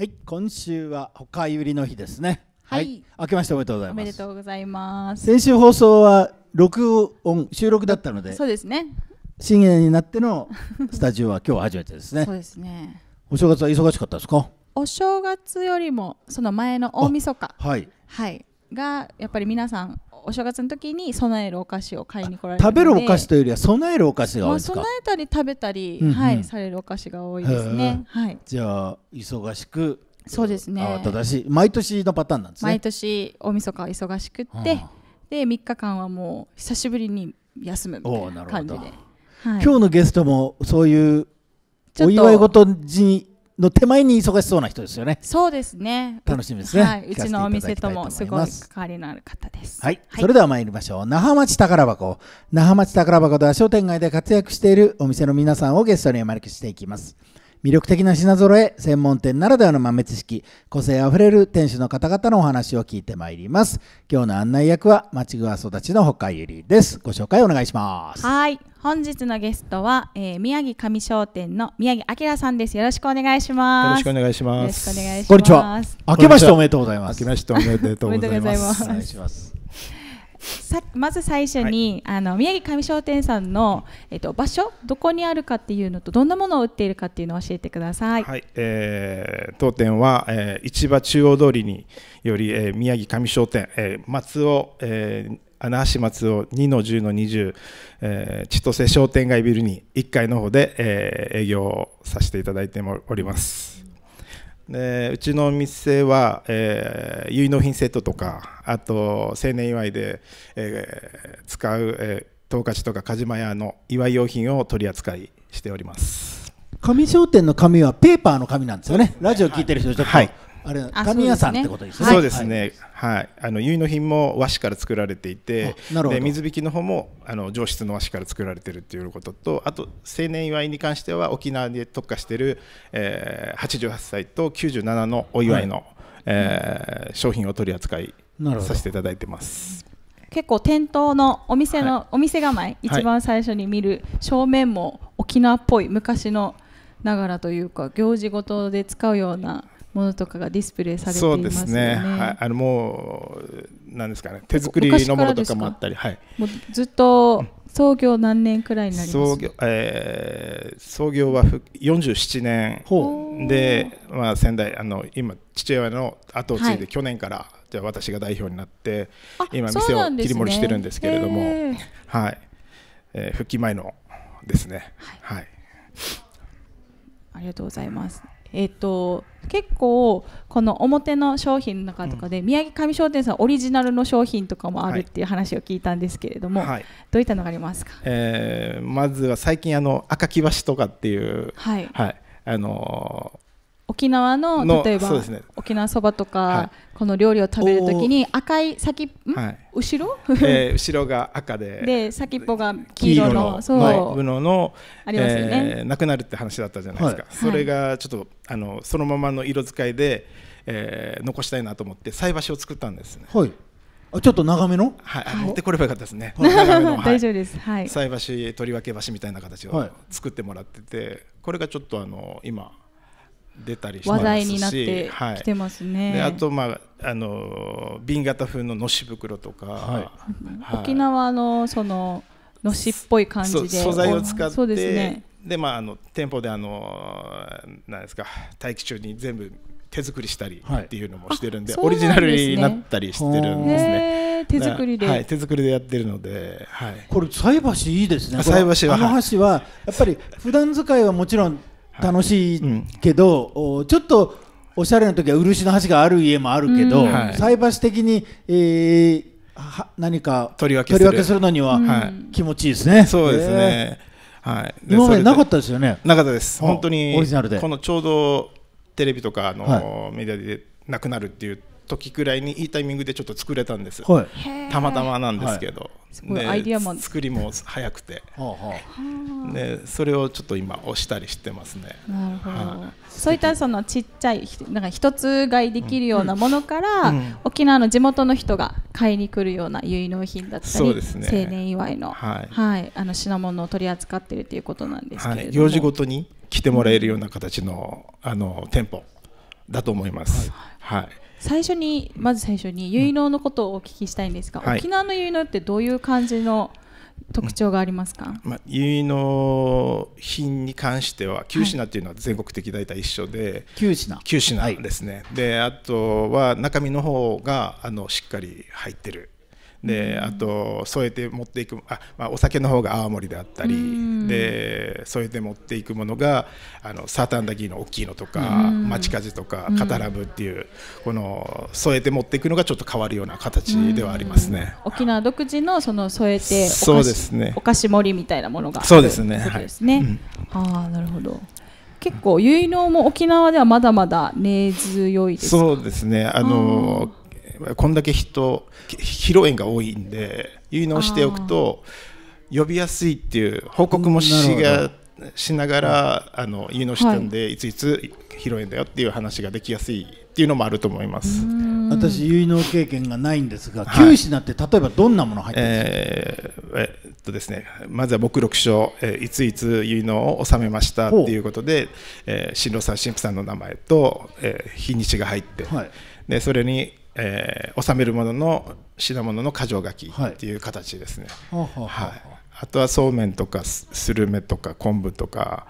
はい、今週はほかゆりの日ですね。はい、明けましておめでとうございます。おめでとうございます。先週放送は録音収録だったので、そうですね。深夜になってのスタジオは今日初めてですね。そうですね。お正月は忙しかったですか？お正月よりもその前の大晦日、はい、はい、がやっぱり皆さんお正月の時に備えるお菓子を買いに来られる食べるお菓子というよりは備えるお菓子が多いですか、まあ、備えたり食べたり、うんうん、はい、されるお菓子が多いですね、はい、じゃあ忙しくそうですね慌ただしい毎年のパターンなんですね毎年大晦日は忙しくって、で3日間はもう久しぶりに休むみたいな感じで、はい、今日のゲストもそういうお祝い事にの手前に忙しそうな人ですよね。そうですね。楽しみですね。はい、うちのお店ともすごい関わりのある方です。はい、はい、それでは参りましょう。那覇町宝箱。那覇町宝箱では商店街で活躍しているお店の皆さんをゲストにお招きしていきます。魅力的な品揃え、専門店ならではの豆知識、個性あふれる店主の方々のお話を聞いてまいります。今日の案内役は、町川育ちの北ゆりです。ご紹介お願いします。はい。本日のゲストは、えー、宮城上商店の宮城明さんです。よろしくお願いします。よろしくお願いします。よろしくお願いします。こんにちは。明けましておめでとうございます。明けましておめでとうございます。お願いします。さまず最初に、はい、あの宮城上商店さんの、えっと、場所どこにあるかっていうのとどんなものを売っているかっていうのを教えてください、はいえー、当店は、えー、市場中央通りにより、えー、宮城上商店、えー、松尾、えー穴橋松尾2の10の20、えー、千歳商店街ビルに1階の方で、えー、営業をさせていただいております。でうちの店は、えー、結納品セットとかあと青年祝いで、えー、使う、えー、とか鹿島屋の祝い用品を取り扱いしております紙商店の紙はペーパーの紙なんですよね、ね、ラジオ聞いてる人ちょっと、はい、あれ神谷さんってことですね。そうですね。はい。あの結の品も和紙から作られていて、で水引の方もあの上質の和紙から作られてるっていうことと、あと成年祝いに関しては沖縄で特化している、えー、88歳と97のお祝いの、はい、えー、商品を取り扱いさせていただいてます。結構店頭のお店の、はい、お店構え一番最初に見る正面も沖縄っぽい昔のながらというか行事ごとで使うようなものとかがディスプレイされています、ね、そうですね。はい、あのもうなんですかね、手作りのものとかもあったり、はい。もうずっと創業何年くらいになります創業、えー、創業は四十七年で、まあ、先代あの今父親の後を継いで、去年からじゃ私が代表になって今店を切り盛りしてるんですけれども、ね、はい、えー、復帰前のですね、はい、はい、ありがとうございます。えっと結構この表の商品の中とかで、宮城上商店さんオリジナルの商品とかもあるっていう話を聞いたんですけれども、はい、どういったのがありますか、えー、まずは最近あの赤木橋とかっていう、はい、はい、あのー沖縄の例えば、ね、沖縄そばとか、はい、この料理を食べるときに赤い先、はい、後ろ、えー、後ろが赤でで先っぽが黄色のそう布のありますよね、えー、なくなるって話だったじゃないですか、はい、それがちょっとあのそのままの色使いで、えー、残したいなと思って菜箸を作ったんですね。はいちょっと長めの、はい、持ってこればよかったですね。大丈夫です。はい。菜箸、取り分け箸みたいな形を作ってもらってて、これがちょっとあの今出たりし話題になってきてますね。はい、あと、まあ、あの瓶型風ののし袋とか、はい、沖縄のそののしっぽい感じで素材を使ってそうですねでまあ、あの店舗であのなんですか待機中に全部手作りしたりっていうのもしてるんではいんでね、オリジナルになったりしてるんですね。手作りで、はい、手作りでやってるので、はい、これ菜箸いいですね。菜箸は、はい、あの箸はやっぱり普段使いはもちろん楽しいけど、はいうん、ちょっとおしゃれな時は漆の橋がある家もあるけど、はい、菜箸的に、えー、は何か取り分けりけするのには、気持ちいいですね。そうですね、えー、はい、今までなかったですよね。なかったです。本当にオリジナルでこのちょうどテレビとかの、メディアでなくなるっていう時くらいにいいタイミングでちょっと作れたんです、はい、たまたまなんですけど、すごいアイディアマン作りも早くて、はあはあ、でそれをちょっと今押したりしてますね。なるほど、はあ、そういったそのちっちゃいなんか一つ買いできるようなものから、うんうん、沖縄の地元の人が買いに来るような結納品だったり、ね、青年祝いの、はい、はい、あの品物を取り扱っているということなんですけれども、行、事、ごとに来てもらえるような形の、うん、あの店舗だと思います。はい、はい最初にまず最初に結納のことをお聞きしたいんですが、うん沖縄の結納ってどういう感じの特徴がありますか、まあ、結納品に関しては9品っていうのは全国的大体一緒で、はい、品品ですね、はい、であとは中身の方があのしっかり入ってるであと添えて持っていくあ、まあ、お酒の方が泡盛であったりで添えて持っていくものがあのサータンダギーの大きいのとかマチカとかカタラブっていうこの添えて持っていくのがちょっと変わるような形ではありますね沖縄独自のその添えてそうですねお菓子盛りみたいなものがそうですねはい、ああなるほど結構結納も沖縄ではまだまだ根強いですそうですねあのこんだけ人披露宴が多いんで結納しておくと呼びやすいっていう報告もしがしながら、あの結納したんで、はい、いついつ披露宴だよっていう話ができやすいっていうのもあると思います私結納経験がないんですが、はい、九なて例えばどんなもの入ってるすか、えー、えっとですねまずは目録書、えー、いついつ結納を納めましたっていうことで、えー、新郎さん新婦さんの名前と、えー、日にちが入って、はい、でそれにえー、納めるものの品物の箇条書きっていう形ですね、はい、はい、あとはそうめんとかスルメとか昆布とか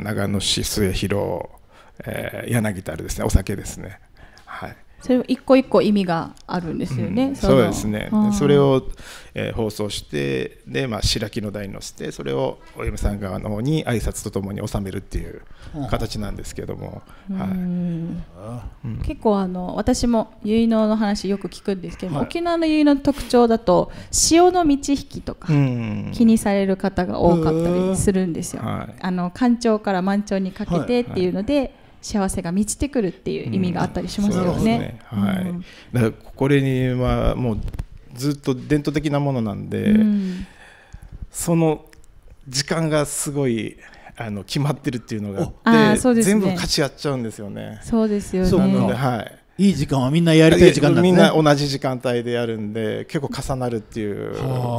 長野市末広、えー、柳田あるですねお酒ですねはいそれを一個一個意味があるんですよね、うん、そそうですねそれを、えー、放送してで、まあ、白木の台に載せてそれをお嫁さん側の方に挨拶とともに収めるっていう形なんですけども、はい、結構あの私も結納の話よく聞くんですけども、はい、沖縄の結納の特徴だと潮の満ち引きとか気にされる方が多かったりするんですよ。はい、あの干潮から満潮にかけてっていうので、幸せが満ちてくるっていう意味があったりしますよね。はい、だからこれにはもうずっと伝統的なものなんで、うん、その時間がすごいあの決まってるっていうのがあって、ね、全部勝ち合っちゃうんですよね。そうですよね。なのではい。いい時間はみんなやりたい時間なんで、ね、みんな同じ時間帯でやるんで結構重なるっていう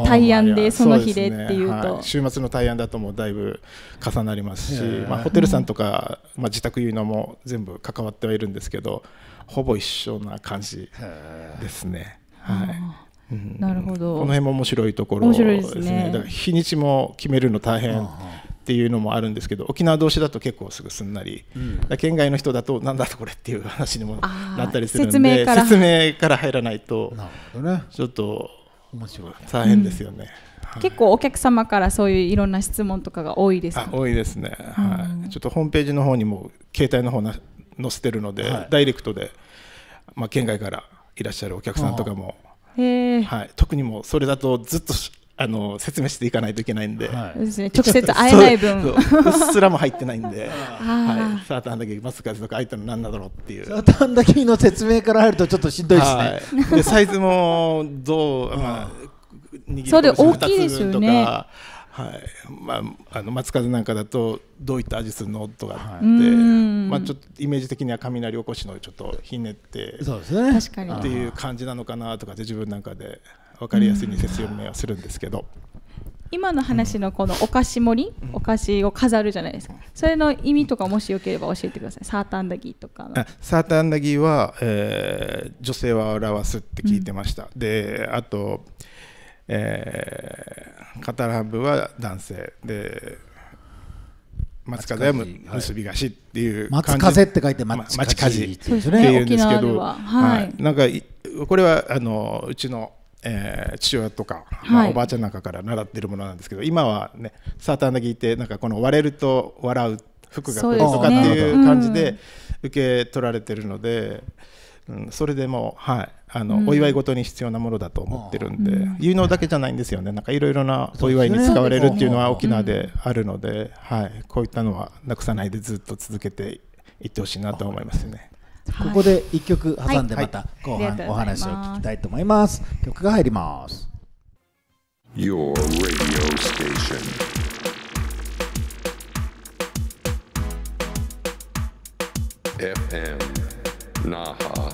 対案でその日でっていうと、ねはい、週末の対案だともだいぶ重なりますし、まあ、ホテルさんとか、まあ、自宅いうのも全部関わってはいるんですけどほぼ一緒な感じですね。はいうん、なるほどこの辺も面白いところですね、ね、だから日にちも決めるの大変っていうのもあるんですけど沖縄同士だと結構すぐすんなり、うん、県外の人だとなんだこれっていう話にもなったりするので説明から入らないとなるほど、ね、ちょっと大変ですよね。はい、結構お客様からそういういろんな質問とかが多いですか、ね、多いですね、うん、はい、ちょっとホームページの方にも携帯の方な載せてるので、はい、ダイレクトで、まあ、県外からいらっしゃるお客さんとかも、はい、特にもそれだとずっとあの説明していかないといけないんで、はい、直接会えない分うっすらも入ってないんで、はい、サーターアンダギーマスカズとかあえたの何だろうっていうサーターアンダギーの説明から入るとちょっとしんどいですね、はい、でサイズもどう、まあ、握りそれい。きいですよねはいまあ、あの松風なんかだとどういった味するのとかって、まあ、ちょっとイメージ的には雷おこしのちょっとひねってそうです、ね、っていう感じなのかなとかって自分なんかで分かりやすいに説明はするんですけど。今の話のこのお菓子盛り、お菓子を飾るじゃないですかそれの意味とかもしよければ教えてくださいサーターアンダギーとかのサーターアンダギーは、えー、女性は表すって聞いてました、うん、であと、えー、カタラブは男性で松風は結びがしっていう松風って書いて松風っていうんですけど、はい、なんかこれはあのうちのえー、父親とか、まあ、おばあちゃんなんかから習ってるものなんですけど、はい、今はねサーターアンダギーってなんかこの割れると笑う服が来るとかっていう感じで受け取られてるので。うん、それでもはい、あの、うん、お祝い事に必要なものだと思ってるんで、うん、有能だけじゃないんですよねなんかいろいろなお祝いに使われるっていうのは沖縄であるので、はい、こういったのはなくさないでずっと続けていってほしいなと思いますね。ここで一曲挟んでまた後半お話を聞きたいと思います。曲が入ります。Your radio station. FM Naha.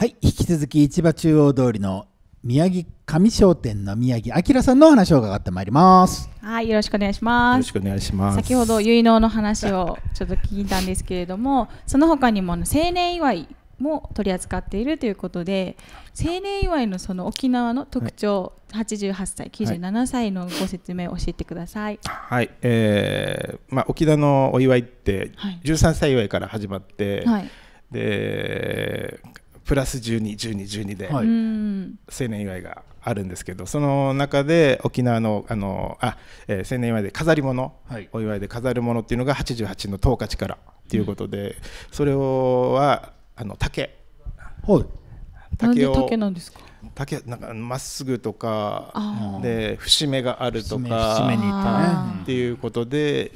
はい、引き続き市場中央通りの宮城上商店の宮城明さんの話を伺ってまいりますはいよろしくお願いしますよろしくお願いします先ほど結納の話をちょっと聞いたんですけれどもその他にも青年祝いも取り扱っているということで青年祝いのその沖縄の特徴、はい、88歳97歳のご説明を教えてくださいはい、えーまあ、沖縄のお祝いって、はい、13歳祝いから始まって、はい、でプラス121212で青年祝いがあるんですけどその中で沖縄のあのあ、えー、青年祝いで飾り物、はい、お祝いで飾るものっていうのが88の十勝からっていうことで、うん、それをはあの竹、はい、竹を竹なんですか竹なんかまっすぐとかで節目があるとか節目にっていうことで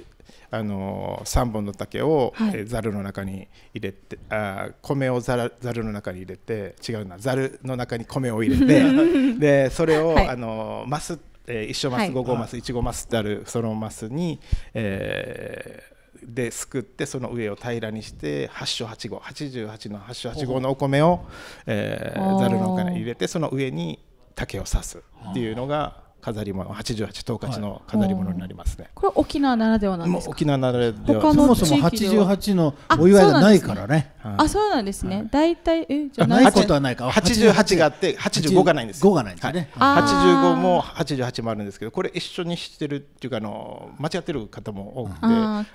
あの3本の竹をざる、の中に入れてあ米をざるの中に入れて違うなざるの中に米を入れて でそれを、はい、あのマス、えー、一緒マス5号マス1号マスってあるそのマスに、えー、ですくってその上を平らにして8勝8号88の8升8号のお米をざる、えー、のお金に入れてその上に竹を刺すっていうのが飾り物十八十勝の飾り物になりますね、はい、これ沖縄ならではなんですか沖縄ならではそもそも八十八のお祝いがないからねあそうなんですね、はい、大体えじゃないことはないか88があって八十五がないんです五がないんですね、八十五も八十八もあるんですけどこれ一緒にしてるっていうかあの間違ってる方も多くて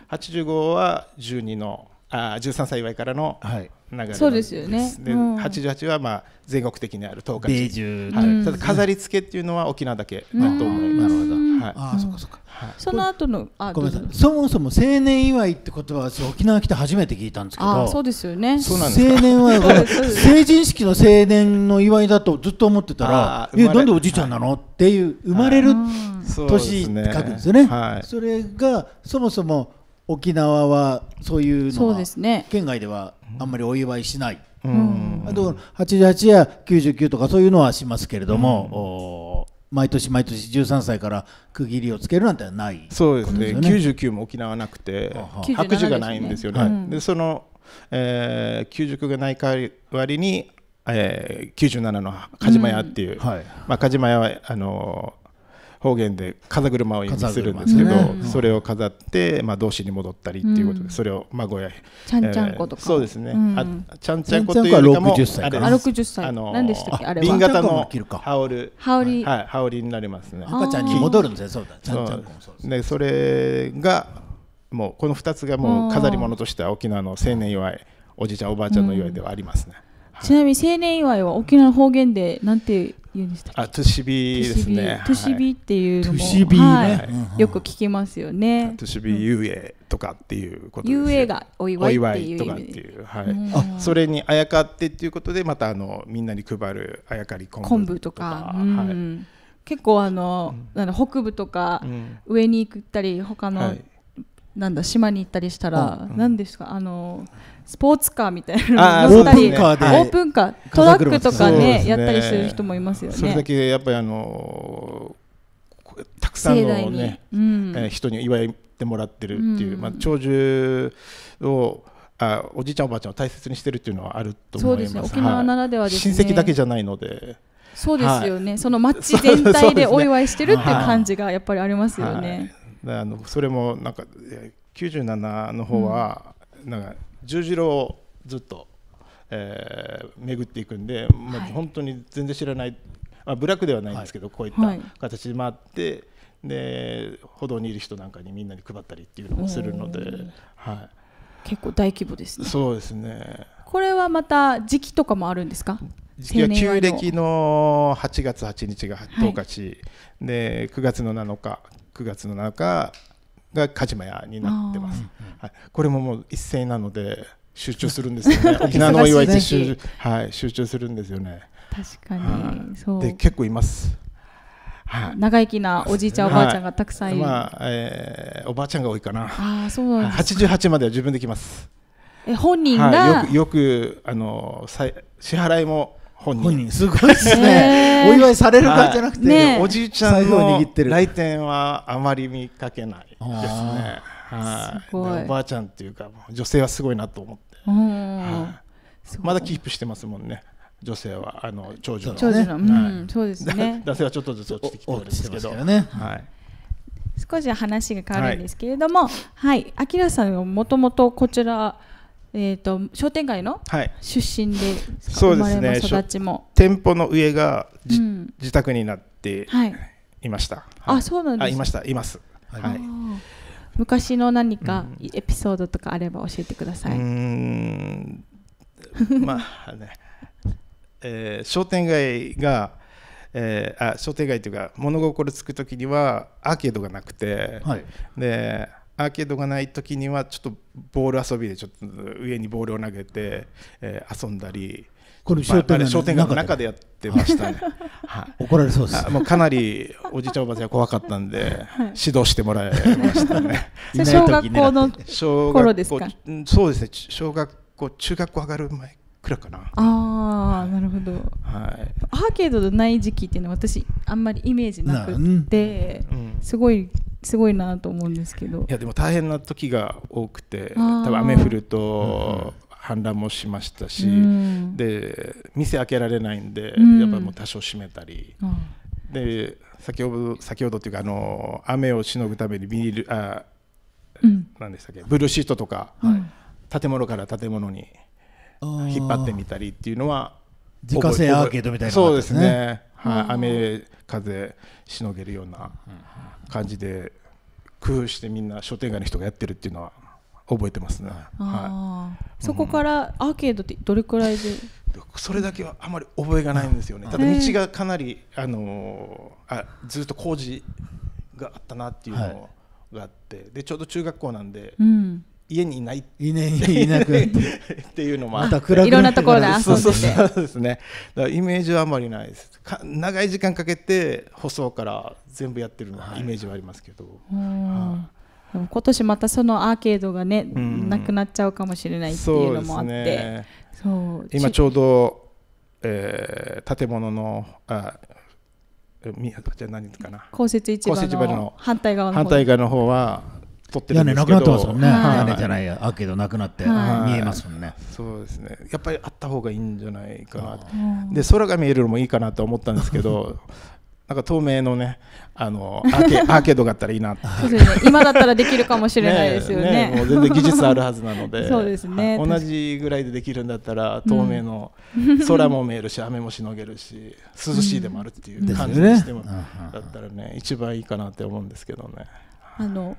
八十五は十二のあ13歳祝いからの流れそうですよね、で88はまあ全国的にある東海地、はい、ただ飾り付けっていうのは沖縄だけだと思いますなるほど、はい、ああ、そっかそっか、はい、その後のあごめんなさいそもそも青年祝いって言葉は沖縄来て初めて聞いたんですけどそうですよねそうなんです青年は成人式の青年の祝いだとずっと思ってたら「えなんでおじいちゃんなの?」っていう生まれる年って書くんですよね。それがそもそも沖縄はそういうのが県外ではあんまりお祝いしない、うん、あと88や99とかそういうのはしますけれども、うん、毎年毎年13歳から区切りをつけるなんてない、ね、そうですね99も沖縄なくて白寿がないんですよね。ねはい、でその、えー、99がない代わりに、えー、97の梶間屋っていう、うんはい、まあ、梶間屋はあのー方言で風車を意味するんですけど、ね、それを飾って、まあ、同士に戻ったりっていうことで、それを孫やちゃんちゃんことか、そうですね、あちゃんちゃんこというよりかもあれ60歳あの何でしたっけあれ瓶型の羽織羽織、はい、羽織になりますね赤ちゃんに戻るんですねそうだちゃんちゃんこもそうですねそれがもうこの2つがもう飾り物としては沖縄の青年祝いおじいちゃんおばあちゃんの祝いではありますね、ちなみに青年祝いは沖縄方言でなんて言うんでしたっけあトゥシビですねトゥシビっていうのも、はいよく聞きますよねトゥシビ遊泳とかっていうこと遊泳がお祝いっていうとかっていうはい、それにあやかってっていうことでまたあのみんなに配るあやかり昆布とかはい結構あの、うん、北部とか上に行ったり他の、なんだ島に行ったりしたら、なんですかあの、うスポーツカーみたいなの乗ったりオープンカー、ね、トラックとかね、ね、やったりする人もいますよね。それだけやっぱりあのたくさんのね、うん、えー、人に祝ってもらってるっていう、うん、まあ長寿をあおじいちゃんおばあちゃんを大切にしてるっていうのはあると思います。ね、沖縄ならではです、ね親戚だけじゃないので。そうですよね、はい、その街全体でお祝いしてるっていう感じがやっぱりありますよね。はい、あのそれもなんか97の方は、なんか十字路をずっと、えー、巡っていくんで、まあ、本当に全然知らない、まあ、ブラックではないんですけど、こういった形で回って。で歩道にいる人なんかにみんなに配ったりっていうのもするので、はい、結構大規模ですねそうですねこれはまた時期とかもあるんですか時期は旧暦の8月8日が十日市、はい、で9月の7日9月の7日がカジ屋になってます、はい、これももう一斉なので集中するんですよね 沖縄のお祝いって集,、はい、集中するんですよね確かに、そうで結構いますはい、長生きなおじいちゃん、おばあちゃんがたくさんいる、まあえー、おばあちゃんが多いかなああそうなんです88までは自分できますえ本人が、はい、よくよくあの支払いも本人すごいですね、お祝いされる側じゃなくて、ね、おじいちゃんの来店はあまり見かけないですねはいおばあちゃんっていうか女性はすごいなと思って、はい、まだキープしてますもんね女性はあの長女の長女の、うんそうですね 男性はちょっとずつ落ちてきてるんですけどね、はい、少し話が変わるんですけれどもはいあきらさんはもともとこちらえーと、商店街の出身で生まれも育ちも、ね、店舗の上が、うん、自宅になっていました、はい、あそうなんですかいましたいます、はい、昔の何かエピソードとかあれば教えてください、うん、まあね、えー、商店街が、えー、あ商店街というか物心つく時にはアーケードがなくて、はい、でアーケードがない時にはちょっとボール遊びでちょっと上にボールを投げて、えー、遊んだり。これ商店街の中でやってましたね、はい、怒られそうですもうかなりおじいちゃんおばあちゃん怖かったんで、指導してもらいましたね 小学校の頃ですかそうですね小学校中学校上がる前くらかなああなるほど、はい、アーケードのない時期っていうのは私あんまりイメージなくってすごいすごいなと思うんですけどいやでも大変な時が多くて多分雨降ると、氾濫もしましたし、うん、で店開けられないんで、うん、やっぱもう多少閉めたり、うん、で先ほど先ほどというかあの雨をしのぐためにビニールあ、うん、何でしたっけブルーシートとか、はい、建物から建物に引っ張ってみたりっていうのは自家製アーケードみたいな、そうですね、はい、雨風しのげるような感じで工夫してみんな商店街の人がやってるっていうのは覚えてますね、はい、そこからアーケードってどれくらいで、それだけはあまり覚えがないんですよねただ道がかなり、あのー、あずっと工事があったなっていうのがあって、はい、でちょうど中学校なんで、うん家にいないいないなくなって っていうのもあっていろんなところで遊んそうですねだからイメージはあんまりないです長い時間かけて舗装から全部やってるのイメージはありますけど、はい、でも今年またそのアーケードがね、なくなっちゃうかもしれないっていうのもあって、ね、今ちょうど、えー、建物のあじゃ何かな公設市場の反対側の方は撮ってるんですけど屋根なくなってますもんね、はい、屋根じゃないやアーケードなくなって見えますもんね、そうですねやっぱりあった方がいいんじゃないかなで空が見えるのもいいかなと思ったんですけど なんか透明のね、あのアーケアーケードがあったらいいなって。今だったらできるかもしれないですよね。ねねもう全然技術あるはずなので。そうですね。同じぐらいでできるんだったら、透明の、空も見えるし、雨もしのげるし、涼しいでもあるっていう感じにしても、だったらね、一番いいかなって思うんですけどね。あの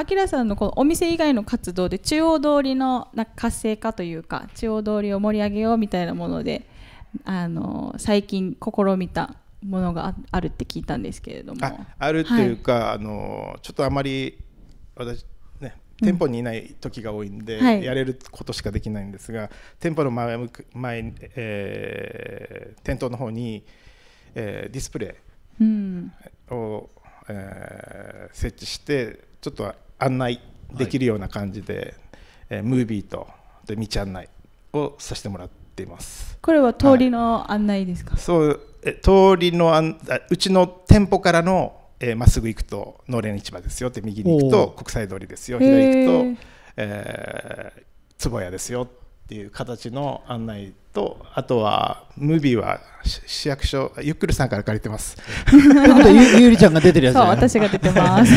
あきらさんのこのお店以外の活動で中央通りのなんか活性化というか中央通りを盛り上げようみたいなものであの最近試みたものがあるって聞いたんですけれどもあるっていうか、はい、あのちょっとあまり私ね店舗にいない時が多いんで、うんはい、やれることしかできないんですが店舗の前前、えー、店頭の方に、えー、ディスプレイを、うんえー、設置してちょっと案内できるような感じで、はい、ムービーとで道案内をさせてもらっていますこれは通りの案内ですか、はい、そう通りのあうちの店舗からのま、えー、っすぐ行くと農連市場ですよって右に行くと国際通りですよ左行くと、えー、坪屋ですよっていう形の案内とあとはムービーは市役所ゆっくりさんから借りてます。とというこでゆゆりちゃんが出てるやつ、ね、そう私が出てます。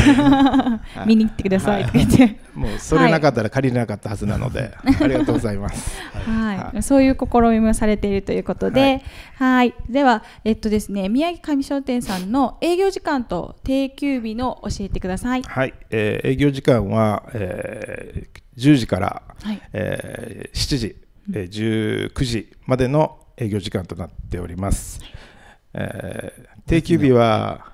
見に来てくださいって言って。もうそれなかったら借りれなかったはずなので、ありがとうございます。はい、はい、そういう試みもされているということで、はい、ではえっとですね宮城上商店さんの営業時間と定休日の教えてください。はい、えー、営業時間は、えー、10時から、はいえー、7時。えー、19時までの営業時間となっております。えー、定休日は、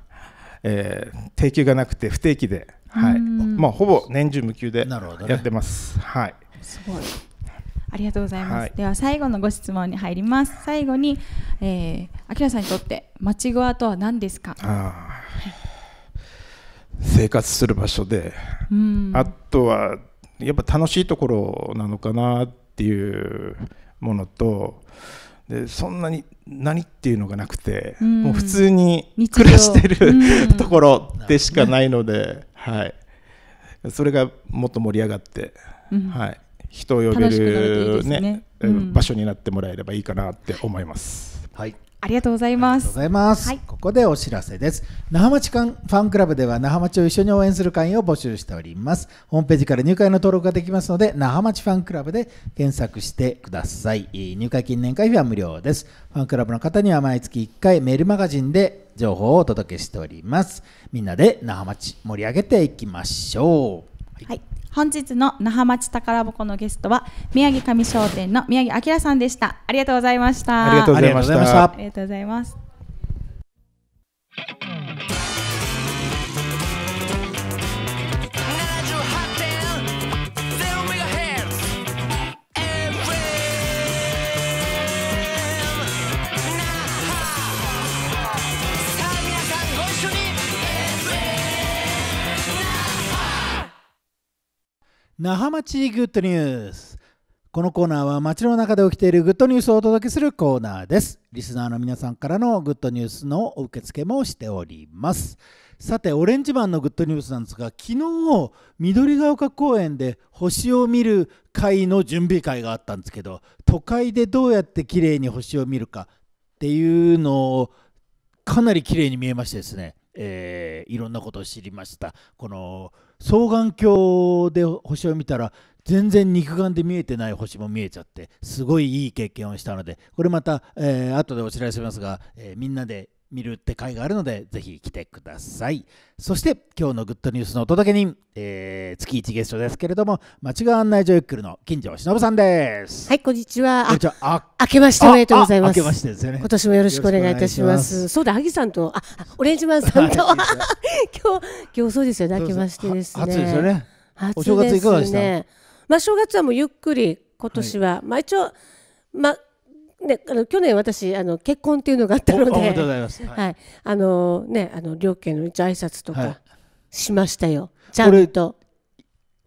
えー、定休がなくて不定期で、はい、まあほぼ年中無休でやってます。ね、はい。すごい。ありがとうございます。はい、では最後のご質問に入ります。最後に、えー、あきらさんにとって町ゴアとは何ですか。あ生活する場所で、あとはやっぱ楽しいところなのかなっっていうものとでそんなに何っていうのがなくて、うん、もう普通に暮らしてる、うん、ところでしかないので、はい、それがもっと盛り上がって、うん、はい、人を呼べるね、ね、場所になってもらえればいいかなって思います。はいありがとうございます。ますはい、ここでお知らせです。那覇町ファンクラブでは那覇町を一緒に応援する会員を募集しております。ホームページから入会の登録ができますので、那覇町ファンクラブで検索してください。入会金年会費は無料です。ファンクラブの方には毎月1回メールマガジンで情報をお届けしております。みんなで那覇町盛り上げていきましょう。はい、本日の那覇町宝箱のゲストは宮城上商店の宮城明さんでしたありがとうございましたありがとうございましたありがとうございます那覇町グッドニュースこのコーナーは街の中で起きているグッドニュースをお届けするコーナーですリスナーの皆さんからのグッドニュースの受付もしておりますさてオレンジマンのグッドニュースなんですが昨日緑ヶ丘公園で星を見る会の準備会があったんですけど都会でどうやって綺麗に星を見るかっていうのをかなり綺麗に見えましてですね、えー、いろんなことを知りましたこの双眼鏡で星を見たら全然肉眼で見えてない星も見えちゃってすごいいい経験をしたのでこれまた、えー、後でお知らせしますが、えー、みんなで見るって会があるので、ぜひ来てください。そして、今日のグッドニュースのお届け人、えー、月1ゲストですけれども、町川案内所ゆっくりの金城忍さんです。はい、こんにちは。こんあ明けましておめでとうございます。明けましてですよね。今年もよろしくお願いいたします。ますそうだ、萩さんと、あ、オレンジマンさんと、はい、今日、今日そうですよね、明けましてですね。初ですよね。初ですね。お正月いかがでしたまあ、正月はもうゆっくり、今年は、はい、まあ一応、まあ、であの去年私あの結婚っていうのがあったのでおめでとうございます、はい、はい、あのねあの両家の一挨拶とかしましたよ、はい、ちゃんと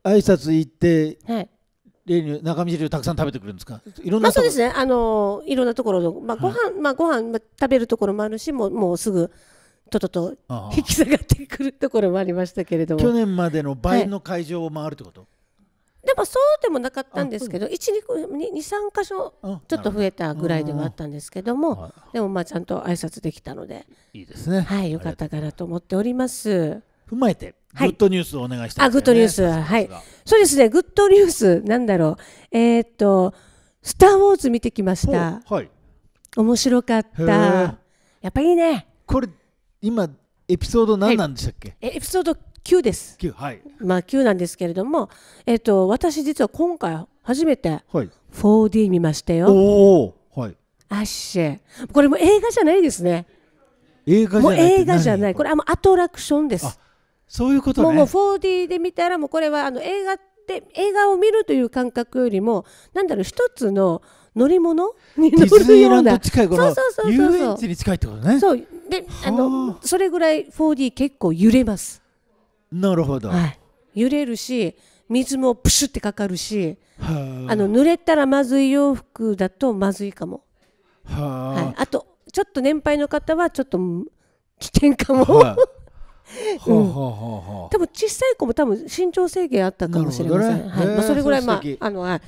挨拶行って、はい、例に中身汁たくさん食べてくるんですかいろんな、まあ、そうですねあのいろんなところの、まあ、ご飯、はい、まあご飯、まあ、食べるところもあるしもうもうすぐととと引き下がってくるところもありましたけれども去年までの倍の会場を回るってこと、はいでもそうでもなかったんですけど12箇所ちょっと増えたぐらいではあったんですけどもでもまあちゃんと挨拶できたのでいいですねはいよかったかなと思っております踏まえてグッドニュースをお願いしたい、あグッドニュースはいそうですねグッドニュースなんだろうえっと「スター・ウォーズ」見てきましたはい面白かったやっぱいいねこれ今エピソード何なんでしたっけ、はエピソード九です。9はい。まあ九なんですけれども、えっ、と私実は今回初めて 4D 見ましたよ。おおはい。アッシェ。これも映画じゃないですね。映画じゃない。もう映画じゃない。これあもうアトラクションです。そういうこと、ね、もう 4D で見たらもうこれはあの映画って映画を見るという感覚よりもなんだろう一つの乗り物に乗るような近いから遊園地に近いってことねそうであのそれぐらい 4D 結構揺れますなるほど、はい、揺れるし水もプシュってかかるしあの濡れたらまずい洋服だとまずいかもはい、あとちょっと年配の方はちょっと危険かも、多分小さい子も多分身長制限あったかもしれません、ね、はいまあ、それぐらいまああの、は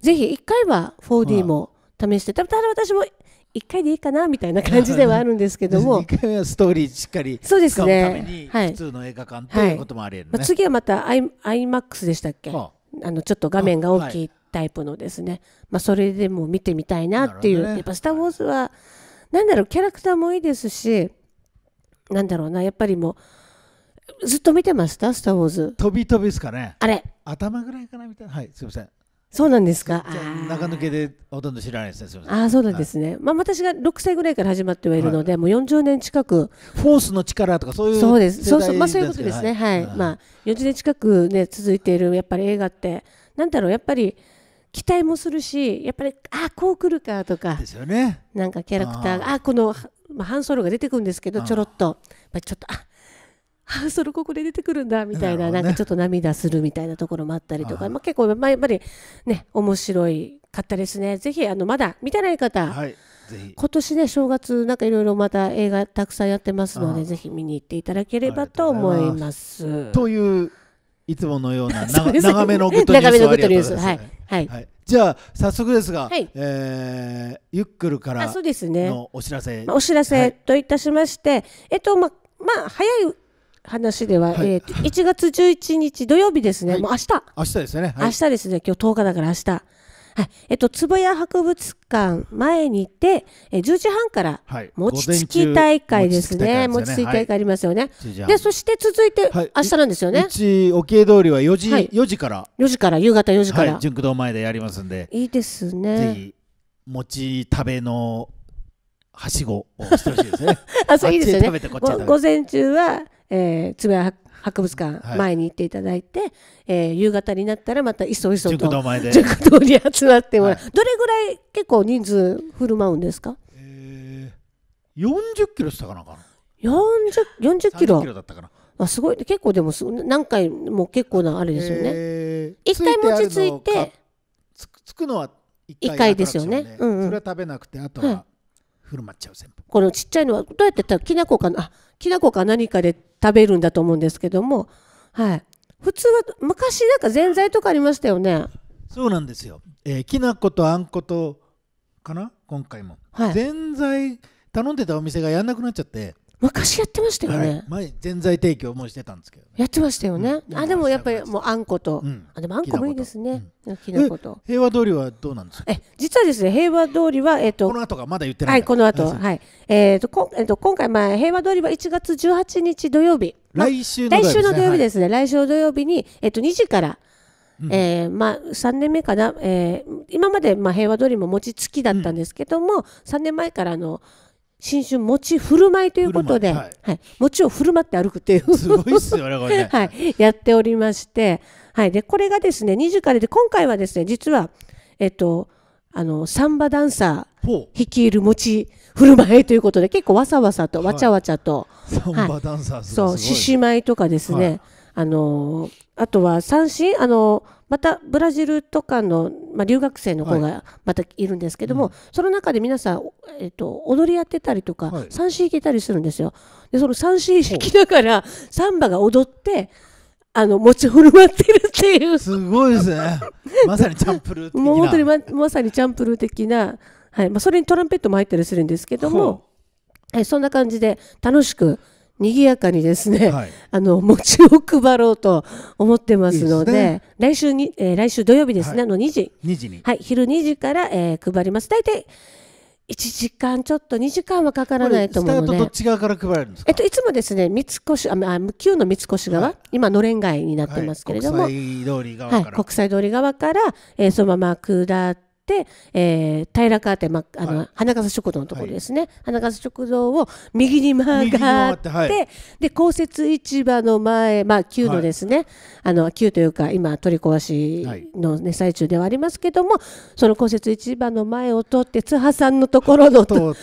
い、ぜひ1回は 4D も試して、はい、ただ私も1回でいいかなみたいな感じではあるんですけども1 回はストーリーしっかりそうですね、はい、普通の映画館ということもありえる、ねはいはい、まあ、次はまた iMAX でしたっけ、あ、あのちょっと画面が大きいタイプのですね、まあ、それでも見てみたいなっていう、ね、やっぱ「スター・ウォーズは」なんだろうキャラクターもいいですしなんだろうなやっぱりもうずっと見てました「スター・ウォーズ」飛び飛びですかねあれ頭ぐらいかなみたいなはいすいませんそうなんですか。中抜けでほとんど知らないですね。ああ、そうなんですね。はい、まあ私が六歳ぐらいから始まってはいるので、はい、もう四十年近く。フォースの力とかそういうそうです。そうそう。まあそういうことですね。はい。はい、まあ四十年近くね続いているやっぱり映画ってなんだろうやっぱり。期待もするしやっぱりああこう来るかとかですよ、ね、なんかキャラクターがああこの、まあ、ハンソロが出てくるんですけどちょろっとやっぱりちょっとああ それここで出てくるんだみたいなな、ね,、んかちょっと涙するみたいなところもあったりとか、まあ、結構、まあ、やっぱりね面白いかったですねぜひあのまだ見てない方、はい、今年ね正月なんかいろいろまた映画たくさんやってますのでぜひ見に行っていただければと思います。といういつものような 長めのグッドニュース、ね、はいはい、はい、じゃあ早速ですが、はい、えー、ゆっくるからのお知らせ、ねまあ、お知らせといたしまして、えっとままあ、早い話では、はい、えー、1月十一日土曜日ですね、はい、もう明日明日ですね、はい、明日ですね今日十日だから明日はい、えっと、つぼや博物館前にて、え10時半から、はい。餅つき大会ですね。餅つき大会ありますよね。で、そして続いて、明日なんですよね。うち、沖江通りは四時、はい、時から。四時から、夕方四時から。純駆堂前でやりますんで。いいですね。ぜひ、餅食べの、はしごをしてほしいですね。あ、そういいですよね。午前中は、えー、つぶや博物館前に行っていただいて、はい、えー、夕方になったらまたいそいそと塾堂に集まってもらう、はい、どれぐらい結構人数振る舞うんですか、えー、40キロしたかなかな 40, 40キロキロだったかなあすごい結構でも何回も結構なあれですよね、えー、一回餅ついてつつくのは一回ですよね、うんうん、それは食べなくてあとは、振る舞っちゃう全部このちっちゃいのはどうやってたきな粉かなきな粉か何かで食べるんだと思うんですけども、はい、普通は昔なんかぜんざいとかありましたよねそうなんですよ、えー、きな粉とあんことかな今回も、ぜんざい頼んでたお店がやんなくなっちゃって昔やってましたよね、前全財提供もしてたんですけど、やってましたよね、あでもやっぱりもうあんこと、あでもあんこもいいですね、きなこと平和通りはどうなんですかえ実はですね平和通りはえっ、とこの後がまだ言ってないはいこの後はいえっ、とこえっ、と今回まあ平和通りは1月18日土曜日、来週来週の土曜日ですね、来週の土曜日にえっ、と2時からうん、えー、まあ、3年目かな、えー、今までまあ平和通りも餅つきだったんですけども、うん、3年前からの新春餅振る舞いということで、はい、はい、餅を振る舞って歩くというすごいっすよねこれね、はい、やっておりまして、はい、でこれがですね2時からで今回はですね実はえっとあのサンバダンサー率いる餅振る舞いということで結構わさわさとわちゃわちゃと、はい、サンバダンサー、はい、そう獅子舞とかですね、あのあとは三振あのまたブラジルとかの、まあ、留学生の方がまたいるんですけども、はいうん、その中で皆さん、えーと、踊りやってたりとか、はい、三振弾けたりするんですよ。でその三振弾きながらサンバが踊ってあの持ち振る舞ってるっていうすごいですねまさにチャンプルー的なもう本当にままさにチャンプルー的な、はいまあ、それにトランペットも入ったりするんですけども、はい、そんな感じで楽しく賑やかにですね、はい、あの餅を配ろうと思ってますので、ね、来週に、えー、来週土曜日ですね、はい、あの2時 ,2 時に、はい、昼2時から、えー、配ります。大体1時間ちょっと2時間はかからないと思うのでどっち側から配れるんですか、えっと、いつもですね三越あ旧の三越側、はい、今のれん街になってますけれども、はい、国際通り側からはい、国際通り側からえー、そのまま下って、えー、平川って、まあの、はい、花笠食堂のところですね、はい、花笠食堂を右に曲がって、はい、で公設市場の前、まあ、旧のですね、あの旧というか今取り壊しの、ね、最中ではありますけどもその公設市場の前を通って津波さんのところの通っ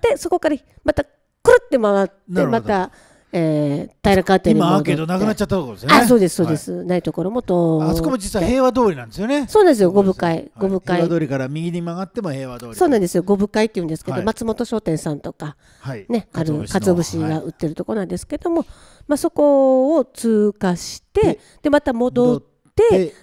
てそこからまたくるって回ってまた。えー、平川店に今アーケードなくなっちゃったところですねあそうですそうです、はい、ないところもとあそこも実は平和通りなんですよねそうなんですよ五部会五部会、平和通りから右に曲がっても平和通りそうなんですよ五部会っていうんですけど、はい、松本商店さんとか、はい、ねあるお節が売ってるところなんですけども、まあそこを通過して、でまた戻っ、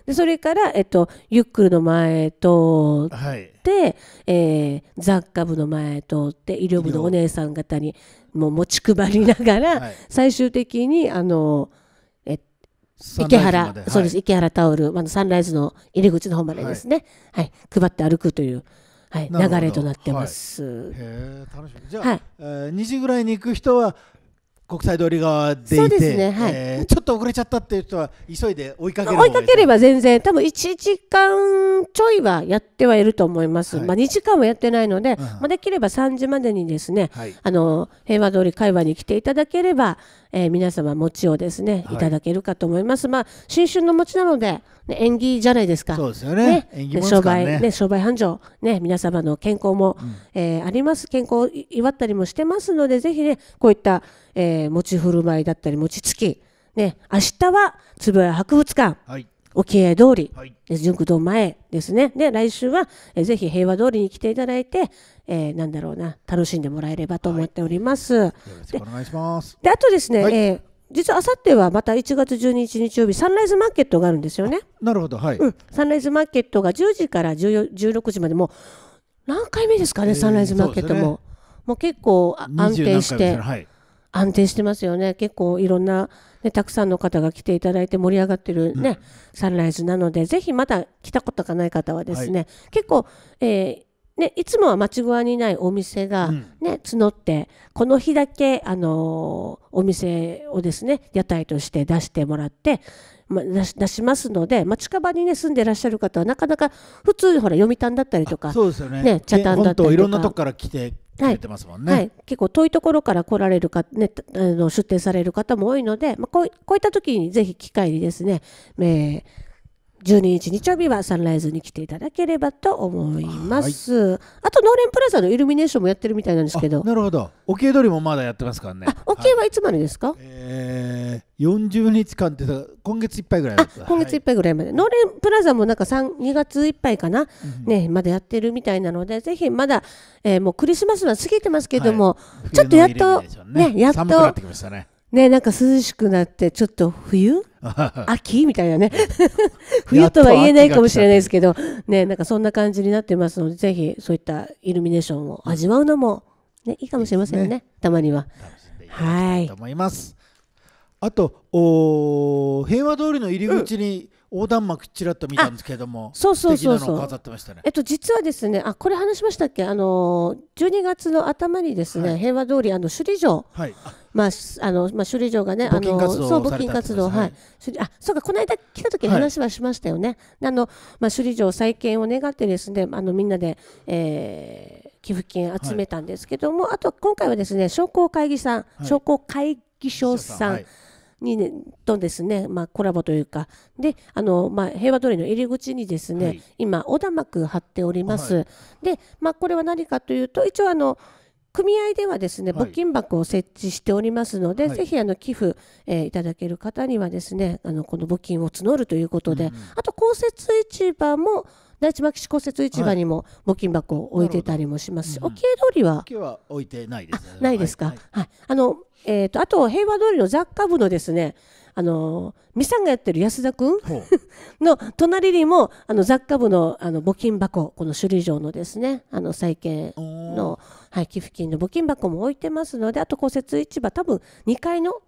でそれから、えっと、ユックルの前通って、はいえー、雑貨部の前通って医療部のお姉さん方にもう持ち配りながら、はい、最終的にあのえ池原、そうです、池原タオル、まあ、サンライズの入り口の方までですね、はい、配って歩くという。はい、流れとなってます。はい、えー、楽しみ。じゃあ、はいえ、2時ぐらいに行く人は国際通り側でそうですね、はい、えー、ちょっと遅れちゃったっていう人は急いで追いかけ追いかければ全然多分1時間ちょいはやってはいると思います、はい、まあ、2時間はやってないので、うん、まあ、できれば3時までにですね、はい、あの平和通り会話に来ていただければ、えー、皆様餅をですねいただけるかと思います、まあ新春の餅なので、ね、縁起じゃないですかそうですよね、ねね、商売ね商売繁盛ね皆様の健康も、うん、えー、あります健康を祝ったりもしてますのでぜひねこういったえー、ち振る舞いだったり餅つき、ね、明日はつぶや博物館、はい、沖合通り、はい、純駆堂前ですねで来週は、えー、ぜひ平和通りに来ていただいて、えー、なんだろうな楽しんでもらえればと思っております。はい、お願いしますであとですね、はい、えー実はあさってはまた1月12日日曜日サンライズマーケットがあるんですよね。なるほど、はい、うん、サンライズマーケットが10時から16時までも何回目ですかね、えー、サンライズマーケットも。うね、もう結構安定して、はい、安定してますよね結構いろんな、ね、たくさんの方が来ていただいて盛り上がってるね、うん、サンライズなのでぜひまだ来たことがない方はですね、はい、結構、えーね、いつもは町具にないお店がね、うん、募ってこの日だけ、あのー、お店をですね屋台として出してもらって、ま、出し出しますので、まあ、近場に、ね、住んでらっしゃる方はなかなか普通ほら読谷だったりとかねね茶だったりとか。いろんなとこから来て言ってますもんね、はいはい、結構遠いところから来られるか、ね、あの出店される方も多いので、まあ、こうこういった時にぜひ機会にですね、えー12日日曜日はサンライズに来ていただければと思います、はい、あと農連プラザのイルミネーションもやってるみたいなんですけどなるほどお通りもまだやってますからねお経はいつまでですか、はい、えー、40日間って今月いっぱいぐらいあ今月いっぱいぐらいまで、はい、農連プラザもなんか2月いっぱいかな、うん、ねまだやってるみたいなのでぜひまだ、えー、もうクリスマスは過ぎてますけども、はい、ちょっとやっとね、ね、やっと、ね、ね、なんか涼しくなってちょっと冬 秋みたいなね 冬とは言えないかもしれないですけど、ね、なんかそんな感じになってますのでぜひそういったイルミネーションを味わうのも、ね、いいかもしれませんね、ね、たまには。はいと思いますあとお平和通りの入り口に、横断幕ちらっと見たんですけれども、そうそうそうそう。ね、えっと実はですね、あこれ話しましたっけ？あの十二月の頭にですね、はい、平和通りあの首里城、はい、まああのまあ首里城がね、あの総募金活動はい、はい、あそうかこの間来た時話はしましたよね。あのまあ首里城再建を願ってですね、あのみんなで、えー、寄付金集めたんですけども、あと今回はですね商工会議さん、商工会議所さんに、ね、とですね、まあ、コラボというかであの、まあ、平和通りの入り口にですね、はい、今小玉く貼っております。はい、で、まあ、これは何かというと一応あの組合ではですね募金箱を設置しておりますので、はい、ぜひあの寄付、えー、いただける方にはですねあのこの募金を募るということで、うんうん、あと公設市場も第一牧師公設市場にも募金箱を置いてたりもしますし、はい、沖合通りは、うん、は置いてないです、ね、ないですか、はい、はい、あのえーと、あと平和通りの雑貨部のですねあのミさんがやってる安田君 の隣にもあの雑貨部のあの募金箱この首里城のですねあの再建の、はい、寄付金の募金箱も置いてますのであと公設市場多分2階の、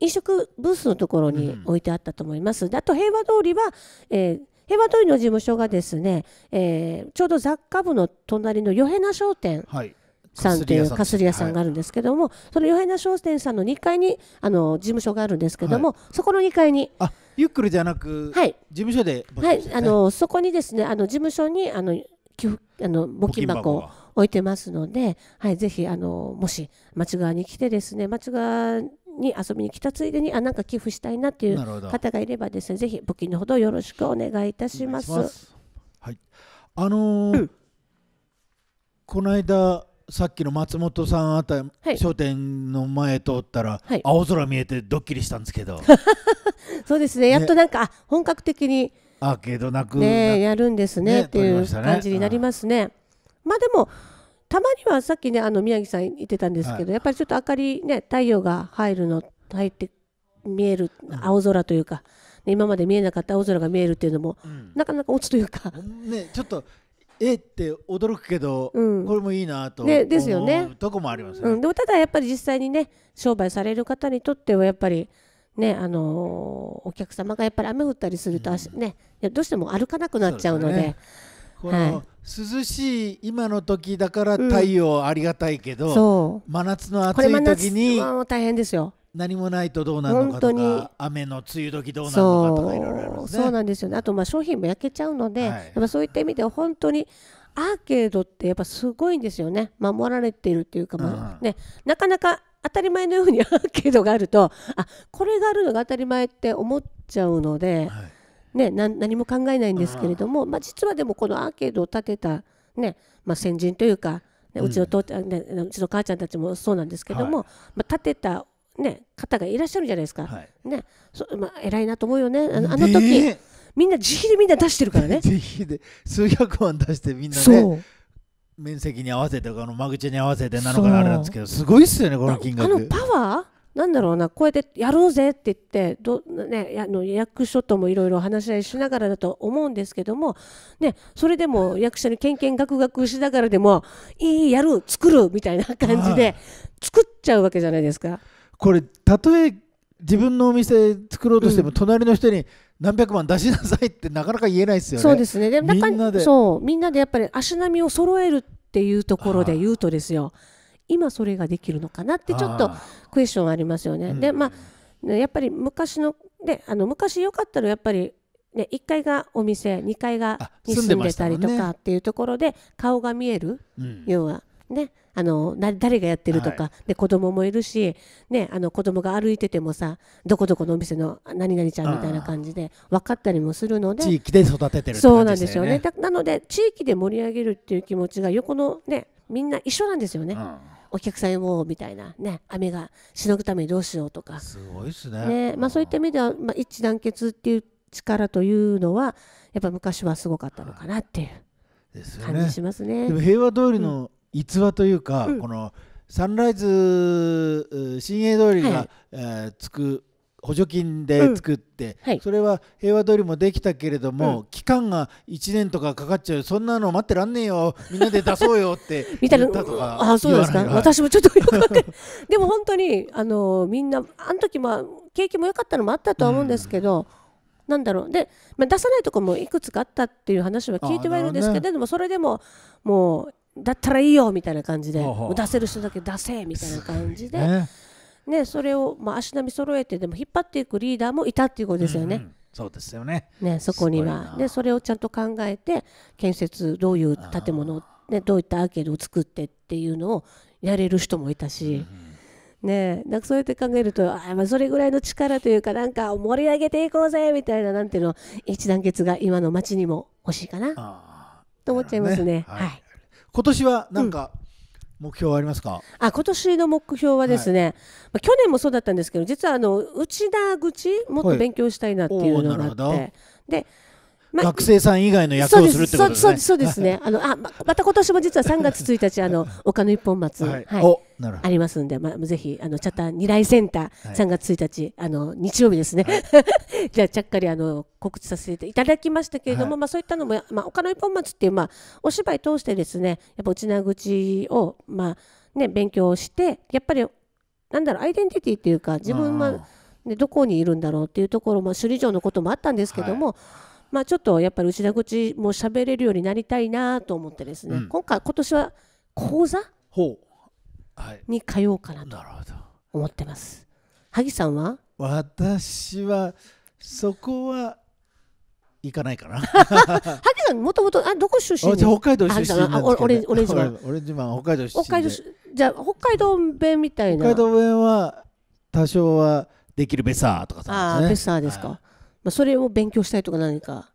飲食ブースのところに置いてあったと思います。うん、あと平和通りは、えー、平和通りの事務所がですね、えー、ちょうど雑貨部の隣のヨヘナ商店、はいさんっていうかすり屋さんがあるんですけども、はい、そのヨヘナ商店さんの2階にあの事務所があるんですけども、はい、そこの2階にあゆっくりじゃなく、はい、事務所で、ね、はいあのそこにですねあの事務所にあの寄付あの募金箱を置いてますので、はい、ぜひあのもし町側に来てですね町側に遊びに来たついでにあなんか寄付したいなっていう方がいればですねぜひ募金のほどよろしくお願いいたします。いますはい、あのーうん、この間さっきの松本さんあたり、はい、商店の前通ったら、はい、青空見えてドッキリしたんですけど そうですねやっとなんか、ね、本格的にアーケードなくねやるんですね、ね、っていう感じになりますね、ねうまあでもたまにはさっきねあの宮城さん言ってたんですけど、はい、やっぱりちょっと明かりね太陽が入るの入って見える青空というか、うん、今まで見えなかった青空が見えるっていうのも、うん、なかなか落ちというか、ね、ちょっとえって驚くけど、うん、これもいいなとね、ですよねとこもありますね、うん、でもただやっぱり実際にね商売される方にとってはやっぱりねあのー、お客様がやっぱり雨降ったりすると、うん、ねどうしても歩かなくなっちゃうので。はい、涼しい今の時だから太陽ありがたいけど、う真夏の暑い時に大変ですよ何もないとどうなるのかとか雨の梅雨時どうなるのかとかいろいろあるんすねそうなんですよねあとまあ商品も焼けちゃうので、はい、やっぱそういった意味では本当にアーケードってやっぱすごいんですよね守られているっていうか、まあ、ね、うん、なかなか当たり前のようにアーケードがあるとあこれがあるのが当たり前って思っちゃうので、はい、ね、何も考えないんですけれども、うん、まあ、実はでもこのアーケードを建てた、ねまあ、先人というか、ね、うちの父ちゃん、ううちの母ちゃんたちもそうなんですけども、はい、まあ、建てたね、方がいらっしゃるじゃないですか、はい、ねそまあ、偉いなと思うよねあのあの時みんな自費でみんな出してるからね 自費で数百万出してみんなね面積に合わせてこの間口に合わせてなのかなあれなんですけどすごいっすよねこの金額あのパワーなんだろうなこうやってやろうぜって言ってど、ね、あの役所ともいろいろ話し合いしながらだと思うんですけども、ね、それでも役者にけんけんがくがくしながらでもいいやる作るみたいな感じで作っちゃうわけじゃないですか。これたとえ自分のお店作ろうとしても、隣の人に何百万出しなさいってなかなか言えないですよね。そうですねでみんなでそうみんなでやっぱり足並みを揃えるっていうところで言うとですよ今それができるのかなってちょっとクエスチョンありますよね。でまあやっぱり昔のであの昔よかったらやっぱりね、1階がお店2階がに住んでたりとかっていうところで顔が見える、要はねあの誰がやってるとか、はい、で子供もいるし、ね、あの子供が歩いててもさどこどこのお店の何々ちゃんみたいな感じで分かったりもするので地域で育ててる、ね、そうなんですよねなので地域で盛り上げるっていう気持ちが横のねみんな一緒なんですよね。お客さんをみたいなね雨がしのぐためにどうしようとかすごいですね、ね、まあ、そういった意味では、まあ、一致団結っていう力というのはやっぱ昔はすごかったのかなっていう感じしますね。はい、でも平和通りの逸話というか、うん、このサンライズ新鋭通りが、はい、えー、つく補助金で作って、うんはい、それは平和通りもできたけれども、うん、期間が1年とかかかっちゃうそんなの待ってらんねえよみんなで出そうよって 言ったとかあそうですか、はい、私もちょっと でも本当にあのみんなあの時まあ景気も良かったのもあったとは思うんですけど、うん、なんだろうで、まあ、出さないとこもいくつかあったっていう話は聞いてはいるんですけど、ね、でもそれでももうだったらいいよみたいな感じで出せる人だけ出せみたいな感じで、ね、それを、まあ、足並み揃えてでも引っ張っていくリーダーもいたっていうことですよね。うんうん、そうですよねねそこにはでそれをちゃんと考えて建設どういう建物、ね、どういったアーケードを作ってっていうのをやれる人もいたし。うんねなんかそうやって考えるとあ、まあ、それぐらいの力というかなんか盛り上げていこうぜみたいななんていうの一団結が今の町にも欲しいかなと思っちゃいますね。ねはい、はい今年はなんか、目標ありますかあ今年の目標はですね、はい、まあ、去年もそうだったんですけど実はあの内田口もっと勉強したいなっていうのがあって、でま学生さん以外の役をするってことですね。そうですね。あのあままた今年も実は3月1日あの岡の一本松、はい、はい、ありますんで、まあぜひあのチャタ二来センター3月1日、はい、あの日曜日ですね。はい、じゃあちゃっかりあの告知させていただきましたけれども、まあそういったのもまあ岡の一本松っていうまあお芝居通してですね、やっぱ内名口をまあね勉強してやっぱりなんだろうアイデンティティっていうか自分は、ね、どこにいるんだろうっていうところ、も首里城のこともあったんですけども、まあ、ちょっとやっぱり内田口も喋れるようになりたいなと思ってですね、うん、今回今年は講座に通おうかなと思ってます。萩さんは私はそこは行かないかな。萩さんもともとあどこ出身？北海道出身なんですオレオレオレンジマン北海道出身北海道じゃ北海道弁みたいな。北海道弁は多少はできるべさとかさ、ね。ああベサーですか。まあ、それを勉強したいとか何か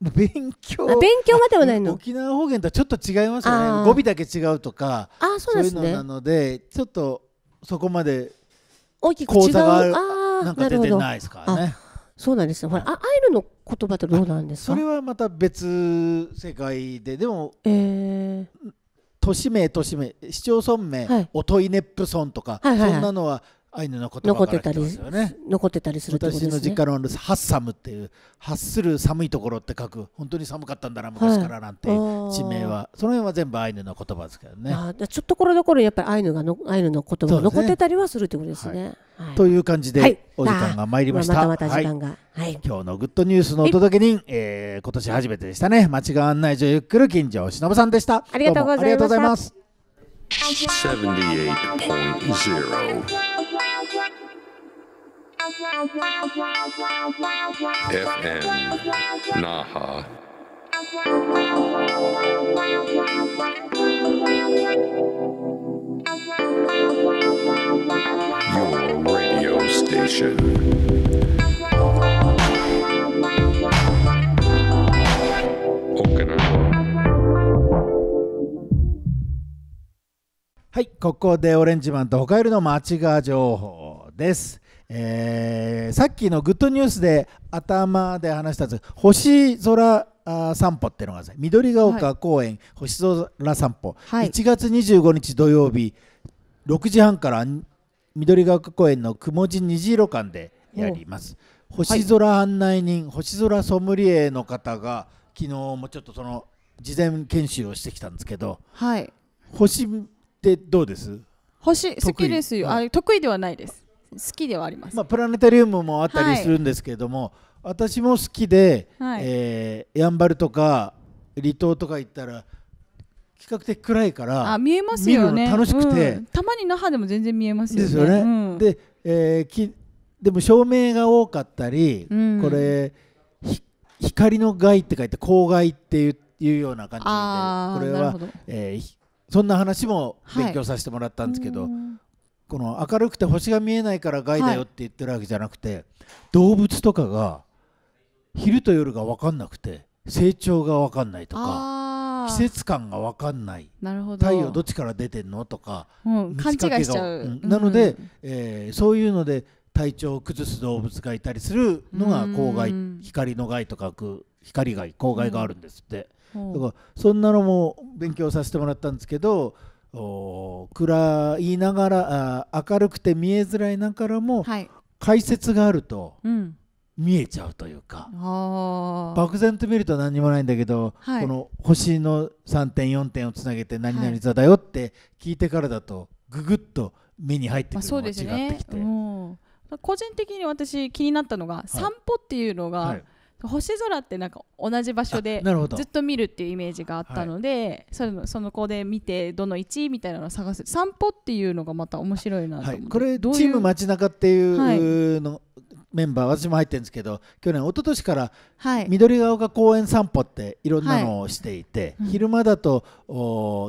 勉強勉強まではないの沖縄方言とはちょっと違いますよね語尾だけ違うとかあそうなんです、ね、そういうのなのでちょっとそこまで大きく違うあなんか出てないですからねそうなんですよ、ほらあアイルの言葉ってどうなんですかそれはまた別世界ででも、えー、都市名都市名市町村名、はい、オトイネップ村とか、はいはいはい、そんなのはアイヌの言葉から来てますよね残ってたりするってことですね私の実家のハッサムっていう発する寒いところって書く本当に寒かったんだな昔からなんて地名は、はい、その辺は全部アイヌの言葉ですけどねあちょっところどころやっぱりアイヌがのアイヌの言葉が残ってたりはするってことですね、ねはいはい、という感じでお時間が参りました、またまた時間が、はい今日のグッドニュースのお届け人、えー、今年初めてでしたね町が案内所ゆっくる近所しのぶさんでしたありがとうございます78.0 FM はい、ここでオレンジマンとホカエルの間違情報です。えー、さっきのグッドニュースで頭で話したんですが星空散歩っていうのがですね緑が丘公園、はい、星空散歩、はい、1月25日土曜日6時半から緑が丘公園のくもじ虹色館でやります星空案内人、はい、星空ソムリエの方が昨日もちょっとその事前研修をしてきたんですけど、はい、星ってどうです星好きですよ、あ得意ではないです好きではあります、まあ、プラネタリウムもあったりするんですけれども、はい、私も好きで、はい、えー、やんばるとか離島とか行ったら比較的暗いからあ見えますよね楽しくて、うん、たまに那覇でも全然見えますよね。ですよね。うん、で、えー、きでも照明が多かったり、うん、これ光の害って書いて光害っていういうような感じでこれは、えー、そんな話も勉強させてもらったんですけど、はい、この明るくて星が見えないから害だよって言ってるわけじゃなくて、はい、動物とかが昼と夜が分かんなくて成長が分かんないとか季節感が分かんない太陽どっちから出てんのとか、うん、勘違いしちゃう、うん、なので、うん、えー、そういうので体調を崩す動物がいたりするのが光害光の害と書く光害光害があるんですって、だからそんなのも勉強させてもらったんですけど暗いながらあ明るくて見えづらいながらも、はい、解説があると、うん、見えちゃうというか漠然と見ると何にもないんだけど、はい、この星の3点4点をつなげて何々座だよって聞いてからだとググッと目に入ってくるのが違ってきて。個人的に私気になったのが、散歩っていうのが、はい、星空ってなんか同じ場所でずっと見るっていうイメージがあったので、そのその子で見てどの位位みたいなのを探す散歩っていうのがまた面白いなと思って、はい、これどういうチーム街中っていうのメンバー私も入ってるんですけど去年一昨年から緑ヶ丘公園散歩っていろんなのをしていて、はい、昼間だと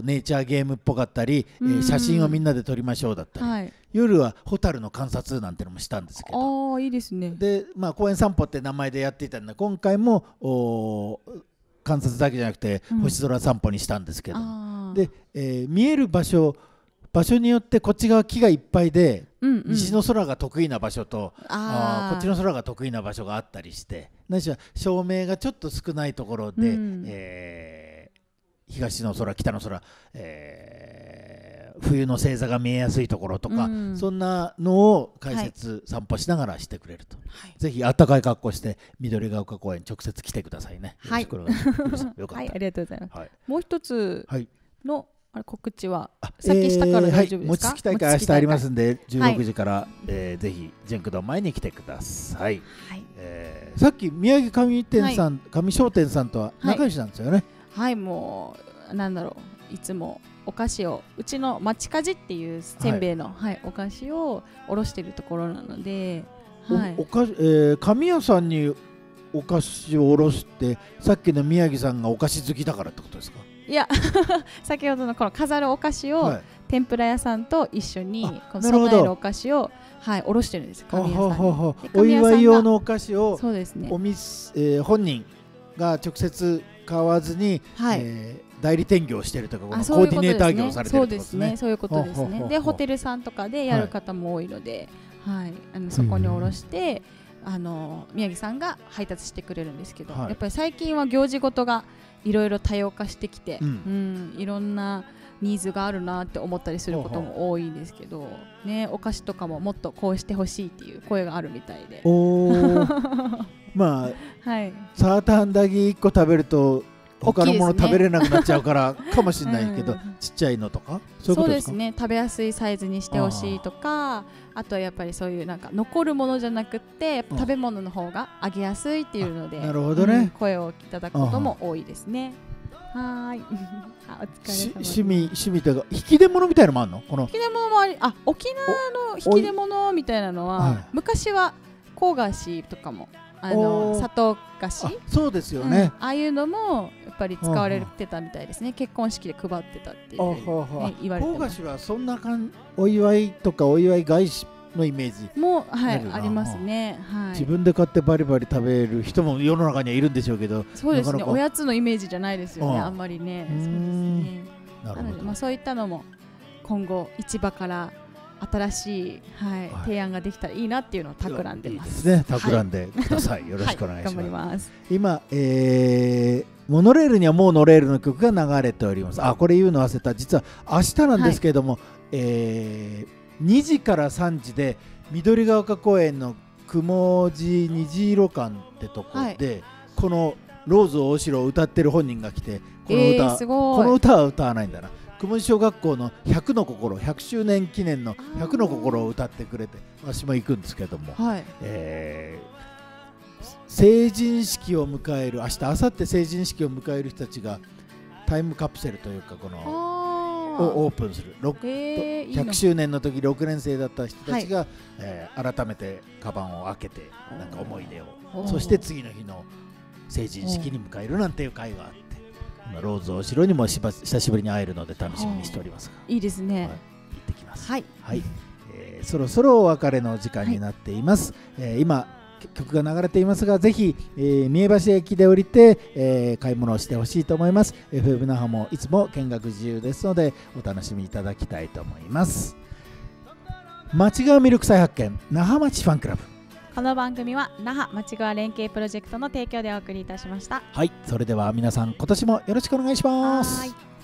ネイチャーゲームっぽかったり、えー、写真をみんなで撮りましょうだったり、はい、夜は蛍の観察なんてのもしたんですけどいいですねで、まあ、公園散歩って名前でやっていたんで今回も観察だけじゃなくて、星空散歩にしたんですけど、で、えー、見える場所場所によってこっち側木がいっぱいで、うんうん、西の空が得意な場所とあこっちの空が得意な場所があったりして何しろ照明がちょっと少ないところで、うん、えー、東の空北の空、えー、冬の星座が見えやすいところとか、うん、そんなのを解説、散歩しながらしてくれると、はい、ぜひあったかい格好して緑ヶ丘公園直接来てくださいね。はい、よろはい、ありがとうございます。はい、もう一つの、はいあれ告知は先したから大丈夫ですか、えーはい、餅つき大会明日ありますんで16時から、はい、えー、ぜひジェンク堂前に来てください、はいえー、さっき宮城上店さん、上商店さんとは仲良しなんですよねはい、もうなんだろういつもお菓子をうちの町かじっていうせんべいの、はいお菓子をおろしているところなので、はい、お菓子、えー、紙屋さんにお菓子をおろしてさっきの宮城さんがお菓子好きだからってことですかいや 先ほどのこの飾るお菓子を、はい、天ぷら屋さんと一緒にこの備えるお菓子をはいおろしてるんです神谷さんお祝い用のお菓子をそうですねおみえー、本人が直接買わずに、はいえー、代理店業してるとかコーディネーター業されてるとですねそういうことですねでホテルさんとかでやる方も多いので、はい、はい、あのそこにおろして、あの宮城さんが配達してくれるんですけど、はい、やっぱり最近は行事ごとがいろいろ多様化してきて、うん、いろんなニーズがあるなって思ったりすることも多いんですけど、ね、お菓子とかももっとこうしてほしいっていう声があるみたいで まあ、はい、サーターアンダギー1個食べると他のもの食べれなくなっちゃうから かもしれないけど、うん、ちっちゃいのとかそうですね食べやすいサイズにしてほしいとかあとはやっぱりそういうなんか残るものじゃなくて食べ物の方があげやすいっていうのでなるほどね、うん、声をいただくことも多いですね。はい。あお疲れ趣味趣味というか引き出物みたいのもあるの？この引き出物もありあ沖縄の引き出物みたいなのは、昔は甲賀市とかもあの砂糖菓子そうですよね、うん、ああいうのもやっぱり使われてたみたいですね結婚式で配ってたっていう、ね、言われてます菓子はそんなお祝いとかお祝い返しのイメージもはいありますね、はい、自分で買ってバリバリ食べる人も世の中にはいるんでしょうけどそうですねおやつのイメージじゃないですよねあんまりねそうですねなのでまあそういったのも今後市場から新しい、はい、はい、提案ができたらいいなっていうのを企んでます。いいですね、企んでください。はい、よろしくお願いします。ます今、えー、モノレールにはもうノレールの曲が流れております。あ、これ言うの忘れた。実は明日なんですけれども、はい、えー、2時から3時で緑ヶ丘公園の雲寺虹色館ってとこで、はい、このローズ大城を歌ってる本人が来て、この歌、えー、この歌は歌わないんだな。久保小学校の100の心100周年記念の「100の心」を歌ってくれて私も行くんですけども、はい、えー、成人式を迎える明日明後日成人式を迎える人たちがタイムカプセルというかこの。をオープンする100周年の時6年生だった人たちが、はい、えー、改めてカバンを開けてなんか思い出をそして次の日の成人式に迎えるなんていう会があって。ローズお城にもし久しぶりに会えるので楽しみにしておりますはい、いいですね、はい、行ってきますはい、はい、えー、そろそろお別れの時間になっています、はい、えー、今曲が流れていますがぜひ、えー、三重橋駅で降りて、えー、買い物をしてほしいと思います FM 那覇もいつも見学自由ですのでお楽しみいただきたいと思います町がミルク再発見那覇町ファンクラブこの番組は那覇町川連携プロジェクトの提供でお送りいたしましたはいそれでは皆さん今年もよろしくお願いしますは